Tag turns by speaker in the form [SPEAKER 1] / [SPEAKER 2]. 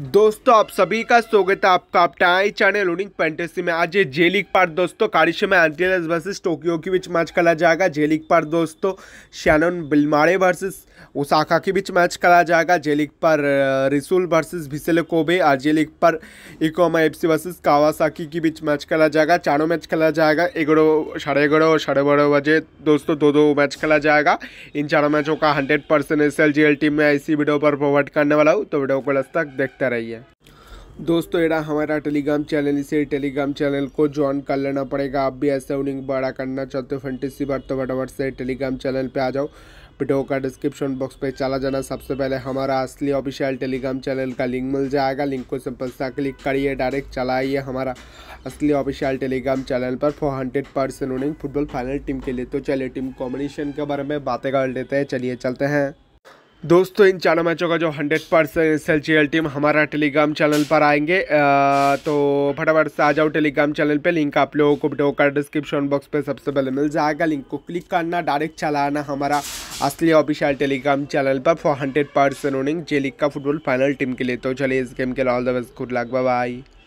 [SPEAKER 1] दोस्तों आप सभी का स्वागत है आपका टाई चैनल लोडिंग फैंटेसी में आज ये जे लीग पार्ट दोस्तों कारिश में एंटीलस वर्सेस टोक्यो के बीच मैच खेला जाएगा जे लीग पार्ट दोस्तों शैनन बिलमारे वर्सेस ओसाका के बीच मैच खेला जाएगा जे लीग पर रिसुल वर्सेस भिसेल कोबे और जे लीग पर Ikoma F C versus Kawasaki के बीच मैच खेला जाएगा चारों मैच खेला जाएगा एगारो साढ़े ग्यारह और साढ़े बारह बजे दोस्तों दो दो मैच खेला जाएगा इन चारों मैचों का hundred percent S L L G team में इसी वीडियो पर प्रोवाइड करने वाला हूँ तो वीडियो को लस्तक देखते हैं कराइए दोस्तों एरा हमारा टेलीग्राम चैनल इसे टेलीग्राम चैनल को ज्वाइन कर लेना पड़ेगा आप भी ऐसे उनिंग बड़ा करना चाहते हो फैंटेसी बार तो फटाफट से टेलीग्राम चैनल पे आ जाओ वीडियो का डिस्क्रिप्शन बॉक्स पे चला जाना सबसे पहले हमारा असली ऑफिशियल टेलीग्राम चैनल का लिंक मिल जाएगा लिंक को सिंपल सा क्लिक करिए डायरेक्ट चलाइए हमारा असली ऑफिशियल टेलीग्राम चैनल पर 400 परसेंट फुटबॉल फाइनल टीम के लिए तो चलिए टीम कॉम्बिनेशन के बारे में बातें कर लेते हैं चलिए चलते हैं दोस्तों इन चारों मैचों का जो 100 परसेंट एस एल टीम हमारा टेलीग्राम चैनल पर आएंगे तो फटाफट से आ जाओ टेलीग्राम चैनल पे लिंक आप लोगों को वीडियो का डिस्क्रिप्शन बॉक्स पे सबसे पहले मिल जाएगा लिंक को क्लिक करना डायरेक्ट चलाना हमारा असली ऑफिशियल टेलीग्राम चैनल पर for hundred percent winning J League का फुटबॉल फाइनल टीम के लिए तो चलिए इस गेम के लिए all the best good luck bye